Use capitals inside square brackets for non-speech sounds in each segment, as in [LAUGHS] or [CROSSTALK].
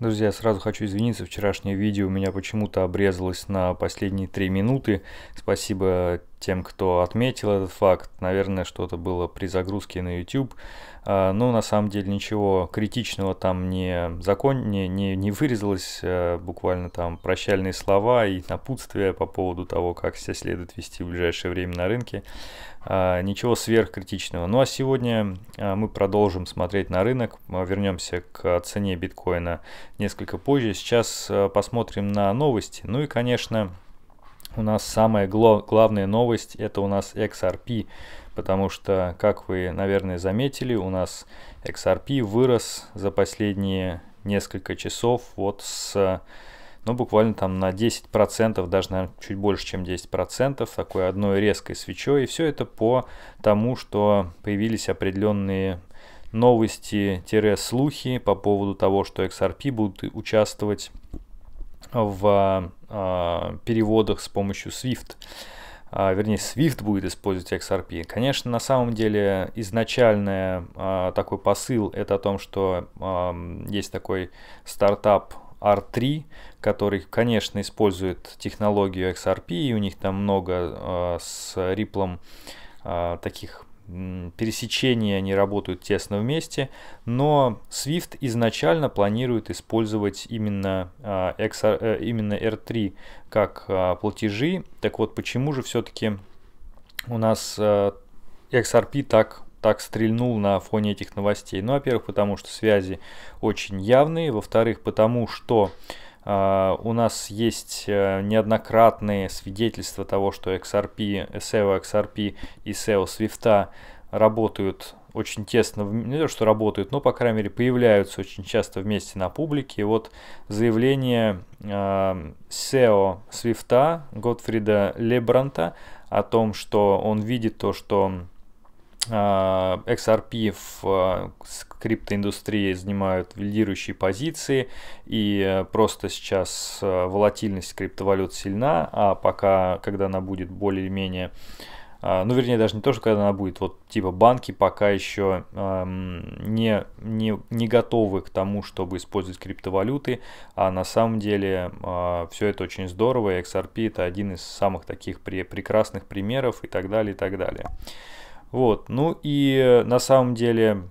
Друзья, сразу хочу извиниться, вчерашнее видео у меня почему-то обрезалось на последние три минуты. Спасибо тем, кто отметил этот факт. Наверное, что-то было при загрузке на YouTube. А, Но ну, на самом деле ничего критичного там не, закон, не, не, не вырезалось. Э, буквально там прощальные слова и напутствия по поводу того, как себя следует вести в ближайшее время на рынке. А, ничего сверхкритичного. Ну а сегодня а, мы продолжим смотреть на рынок. Вернемся к цене биткоина несколько позже. Сейчас э, посмотрим на новости. Ну и, конечно, у нас самая главная новость это у нас XRP, потому что, как вы, наверное, заметили, у нас XRP вырос за последние несколько часов вот с, ну, буквально там на 10%, даже, наверное, чуть больше, чем 10%, такой одной резкой свечой. И все это по тому, что появились определенные новости-слухи по поводу того, что XRP будут участвовать в а, переводах с помощью Swift. А, вернее, Swift будет использовать XRP. Конечно, на самом деле изначальный а, такой посыл это о том, что есть такой стартап R3, который, конечно, использует технологию XRP, и у них там много с Ripple таких Пересечения они работают тесно вместе, но Swift изначально планирует использовать именно, а, XR, э, именно R3 как а, платежи. Так вот, почему же все-таки у нас а, XRP так так стрельнул на фоне этих новостей? Ну, во-первых, потому что связи очень явные, во-вторых, потому что а, у нас есть э, неоднократные свидетельства того, что XRP, SEO XRP и SEO Swift работают очень тесно, не то что работают, но, по крайней мере, появляются очень часто вместе на публике. И вот заявление SEO Свифта Готфрида Лебранта о том, что он видит то, что Э, XRP в э, криптоиндустрии занимают лидирующие позиции, и э, просто сейчас волатильность криптовалют сильна, а пока, когда она будет более-менее ну, вернее, даже не то, что когда она будет, вот типа банки пока еще эм, не, не, не готовы к тому, чтобы использовать криптовалюты, а на самом деле все это очень здорово, и XRP это один из самых таких пре прекрасных примеров и так далее, и так далее. Вот, ну и э, на самом деле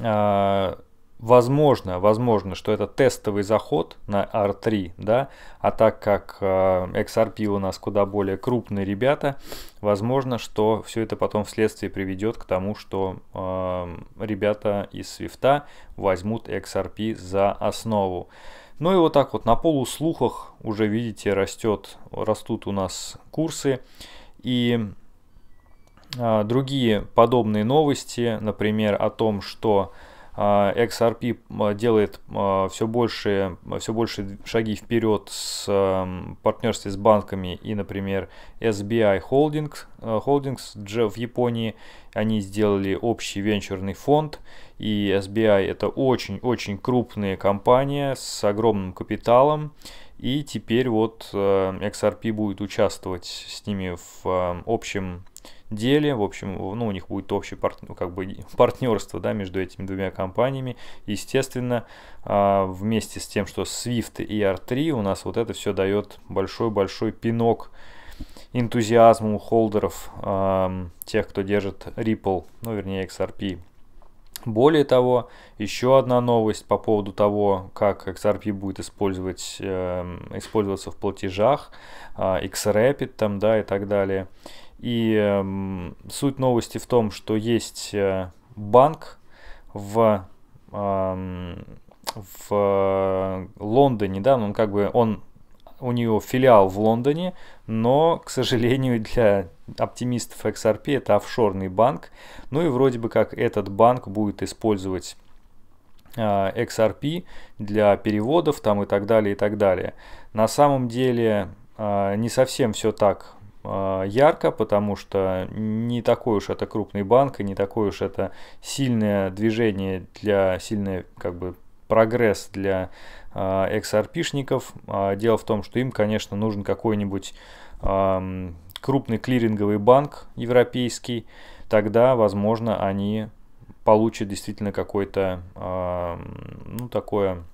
а, возможно, возможно, что это тестовый заход на R3, да, а так как а, XRP у нас куда более крупные ребята, возможно, что все это потом вследствие приведет к тому, что а, ребята из Свифта возьмут XRP за основу. Ну и вот так вот на полуслухах уже, видите, растет, растут у нас курсы. И а, другие подобные новости, например, о том, что а, XRP делает а, все больше, все больше шаги вперед с партнерстве с банками и, например, SBI Holdings, э, Holdings в Японии. Они сделали общий венчурный фонд, и SBI это очень-очень крупная компания с огромным капиталом, и теперь вот э, XRP будет участвовать с ними в э, общем деле. В общем, ну, у них будет общее парт... Ну, как бы [LAUGHS] партнерство да, между этими двумя компаниями. Естественно, э, вместе с тем, что Swift и R3, у нас вот это все дает большой-большой пинок энтузиазму холдеров, тех, кто держит Ripple, ну, вернее, XRP более того, еще одна новость по поводу того, как XRP будет использовать, э, использоваться в платежах, э, а, XRapid там, да, и так далее. И э, суть новости в том, что есть э, банк в, э, в Лондоне, да, ну, он как бы, он у нее филиал в Лондоне, но, к сожалению, для оптимистов XRP это офшорный банк. Ну и вроде бы как этот банк будет использовать XRP а, для переводов там и так далее, и так далее. На самом деле а, не совсем все так а, ярко, потому что не такой уж это крупный банк и не такое уж это сильное движение для сильное как бы прогресс для XRP-шников. А, а, дело в том, что им, конечно, нужен какой-нибудь крупный клиринговый банк европейский, тогда, возможно, они получат действительно какой-то, ну, такое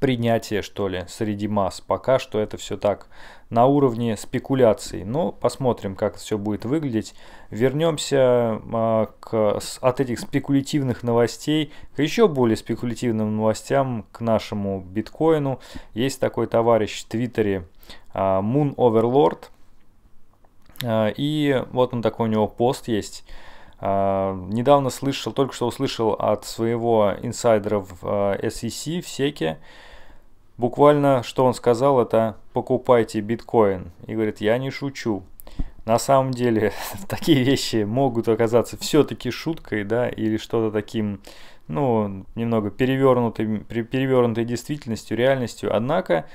принятие, что ли, среди масс. Пока что это все так на уровне спекуляций. Но ну, посмотрим, как все будет выглядеть. Вернемся э, а, к, с, от этих спекулятивных новостей к еще более спекулятивным новостям, к нашему биткоину. Есть такой товарищ в Твиттере э, Moon Overlord. Э, и вот он такой у него пост есть. Недавно слышал, только что услышал от своего инсайдера в SEC, в секе, Буквально, что он сказал, это «покупайте биткоин». И говорит, я не шучу. На самом деле, [LAUGHS] такие вещи могут оказаться все-таки шуткой, да, или что-то таким, ну, немного перевернутой, перевернутой действительностью, реальностью. Однако,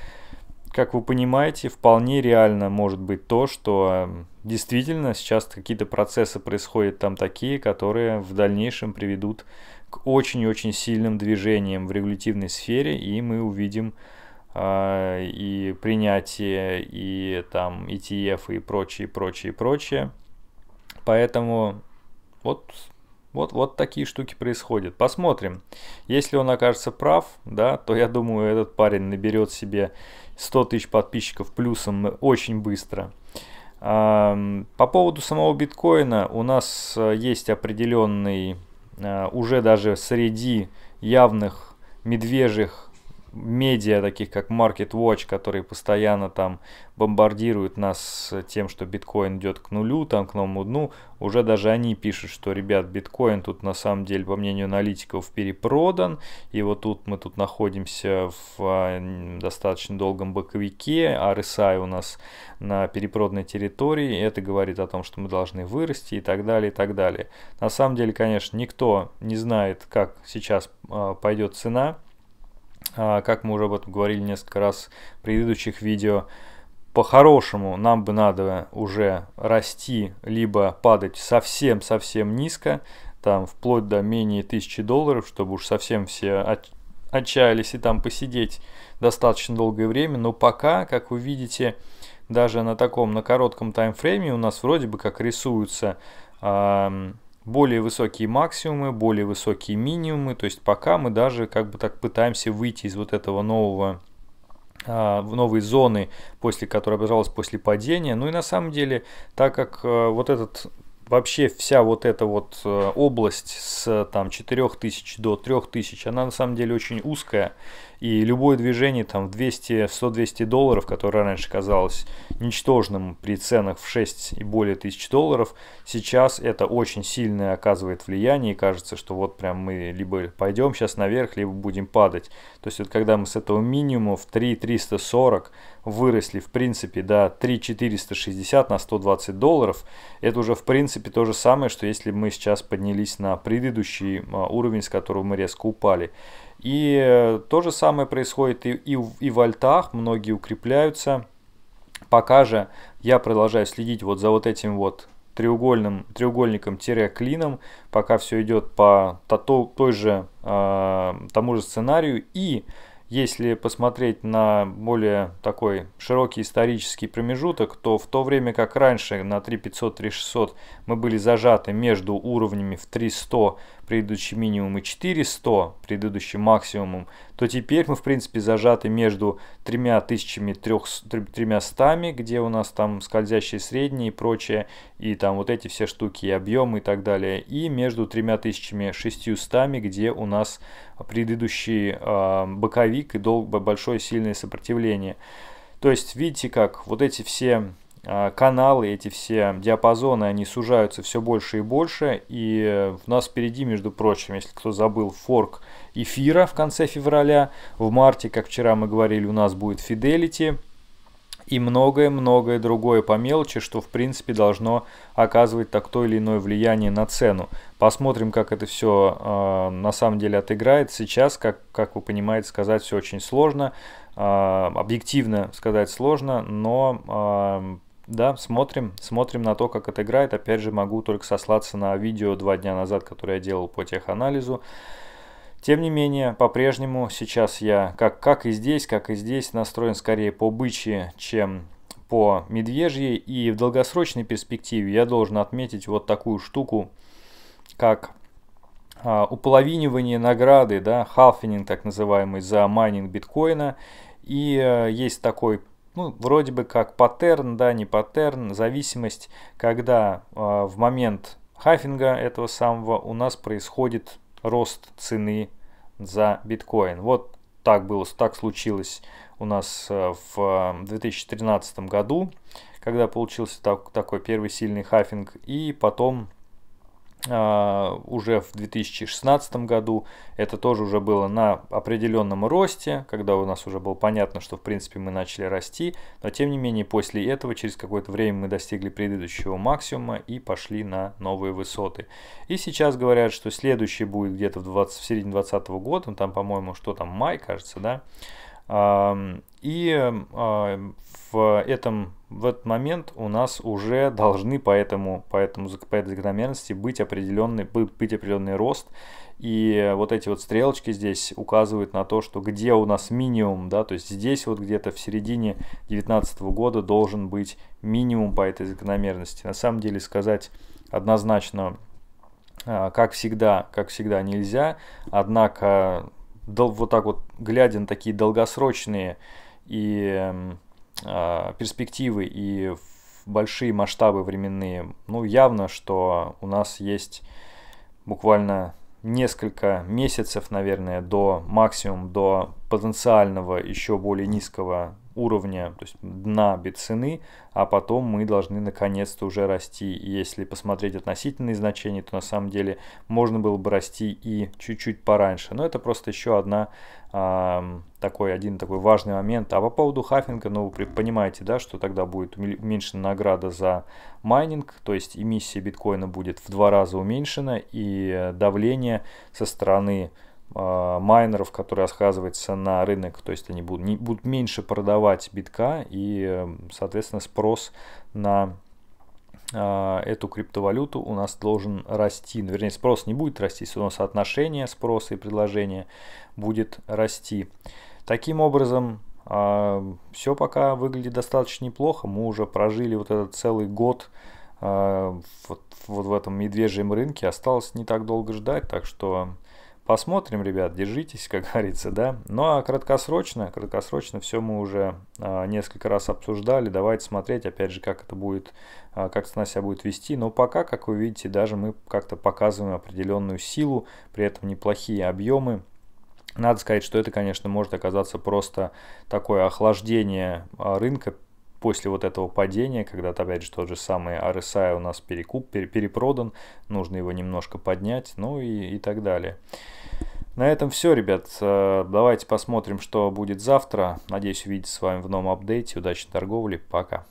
как вы понимаете, вполне реально может быть то, что эм, действительно сейчас какие-то процессы происходят там такие, которые в дальнейшем приведут к очень-очень сильным движениям в регулятивной сфере, и мы увидим а, и принятие, и там ETF, и прочее, прочее, прочее. Поэтому вот, вот, вот такие штуки происходят. Посмотрим. Если он окажется прав, да, то я думаю, этот парень наберет себе 100 тысяч подписчиков плюсом очень быстро. По поводу самого биткоина у нас э, есть определенный э, уже даже среди явных медвежьих медиа, таких как Market Watch, которые постоянно там бомбардируют нас тем, что биткоин идет к нулю, там к новому дну, уже даже они пишут, что, ребят, биткоин тут на самом деле, по мнению аналитиков, перепродан, и вот тут мы тут находимся в а, достаточно долгом боковике, RSI у нас на перепроданной территории, это говорит о том, что мы должны вырасти и так далее, и так далее. На самом деле, конечно, никто не знает, как сейчас а, пойдет цена, а, как мы уже об этом говорили несколько раз в предыдущих видео, по-хорошему нам бы надо уже расти, либо падать совсем-совсем низко, там вплоть до менее 1000 долларов, чтобы уж совсем все отчаялись и там посидеть достаточно долгое время. Но пока, как вы видите, даже на таком, на коротком таймфрейме у нас вроде бы как рисуются э, более высокие максимумы, более высокие минимумы. То есть пока мы даже как бы так пытаемся выйти из вот этого нового а, в новой зоны, после которой образовалась после падения. Ну и на самом деле, так как э, вот этот вообще вся вот эта вот э, область с там 4000 до 3000, она на самом деле очень узкая. И любое движение там в 200, 100-200 долларов, которое раньше казалось ничтожным при ценах в 6 и более тысяч долларов, сейчас это очень сильное оказывает влияние. И кажется, что вот прям мы либо пойдем сейчас наверх, либо будем падать. То есть вот когда мы с этого минимума в 3 340 выросли, в принципе, до 3,460 на 120 долларов. Это уже, в принципе, то же самое, что если мы сейчас поднялись на предыдущий а, уровень, с которого мы резко упали. И э, то же самое происходит и, и, и в альтах, многие укрепляются. Пока же я продолжаю следить вот за вот этим вот треугольным, треугольником-клином, пока все идет по то, той же, э, тому же сценарию. И если посмотреть на более такой широкий исторический промежуток, то в то время как раньше на 3500-3600 мы были зажаты между уровнями в 300 предыдущий минимум и 4100 предыдущим максимумом, то теперь мы, в принципе, зажаты между 3300, где у нас там скользящие средние и прочее, и там вот эти все штуки, и объемы и так далее, и между 3600, где у нас предыдущий э, боковик и долг, большое сильное сопротивление. То есть, видите как, вот эти все а, каналы, эти все диапазоны, они сужаются все больше и больше. И у э, нас впереди, между прочим, если кто забыл, форк эфира в конце февраля. В марте, как вчера мы говорили, у нас будет Fidelity. И многое-многое другое по мелочи, что в принципе должно оказывать так то или иное влияние на цену. Посмотрим, как это все э, а, на самом деле отыграет. Сейчас, как, как вы понимаете, сказать все очень сложно. Э, объективно сказать сложно, но э, да, смотрим, смотрим на то, как это играет. Опять же, могу только сослаться на видео два дня назад, которое я делал по теханализу. Тем не менее, по-прежнему сейчас я, как, как и здесь, как и здесь, настроен скорее по бычьи, чем по медвежьи. И в долгосрочной перспективе я должен отметить вот такую штуку, как а, уполовинивание награды, да, халфининг так называемый, за майнинг биткоина. И а, есть такой ну, вроде бы как паттерн, да, не паттерн, зависимость, когда э, в момент хафинга этого самого у нас происходит рост цены за биткоин. Вот так было, так случилось у нас э, в 2013 году, когда получился так, такой первый сильный хафинг, и потом а, уже в 2016 году. Это тоже уже было на определенном росте, когда у нас уже было понятно, что в принципе мы начали расти, но тем не менее после этого через какое-то время мы достигли предыдущего максимума и пошли на новые высоты. И сейчас говорят, что следующий будет где-то в, 20, в середине 2020 года, там, по-моему, что там, май, кажется, да, и а, в, этом, в этот момент у нас уже должны по, этому, по, этому, по этой закономерности быть определенный, быть определенный рост. И вот эти вот стрелочки здесь указывают на то, что где у нас минимум, да, то есть здесь вот где-то в середине 2019 года должен быть минимум по этой закономерности. На самом деле сказать однозначно, а, как всегда, как всегда нельзя, однако вот так вот, глядя на такие долгосрочные и э, перспективы, и большие масштабы временные, ну, явно, что у нас есть буквально несколько месяцев, наверное, до максимум, до потенциального еще более низкого уровня, то есть дна бит цены, а потом мы должны наконец-то уже расти. Если посмотреть относительные значения, то на самом деле можно было бы расти и чуть-чуть пораньше. Но это просто еще одна э, такой, один такой важный момент. А по поводу Хаффинга, ну вы понимаете, да, что тогда будет уменьшена награда за майнинг, то есть эмиссия биткоина будет в два раза уменьшена, и э, давление со стороны а, майнеров, которые сказываются на рынок, то есть они будут, не, будут меньше продавать битка и, эм, соответственно, спрос на а, эту криптовалюту у нас должен расти. Ну, вернее, спрос не будет расти, все равно соотношение спроса и предложения будет расти. Таким образом, а, все пока выглядит достаточно неплохо. Мы уже прожили вот этот целый год вот, вот в этом медвежьем рынке. Осталось не так долго ждать, так что Посмотрим, ребят, держитесь, как [LAUGHS] говорится, да. Ну а краткосрочно, краткосрочно все мы уже а, несколько раз обсуждали. Давайте смотреть, опять же, как это будет, а, как цена себя будет вести. Но пока, как вы видите, даже мы как-то показываем определенную силу, при этом неплохие объемы. Надо сказать, что это, конечно, может оказаться просто такое охлаждение а, рынка после вот этого падения, когда, опять же, тот же самый RSI у нас перекуп, перепродан, нужно его немножко поднять, ну и, и так далее. На этом все, ребят. Э, давайте посмотрим, что будет завтра. Надеюсь увидеться с вами в новом апдейте. Удачи торговли. Пока.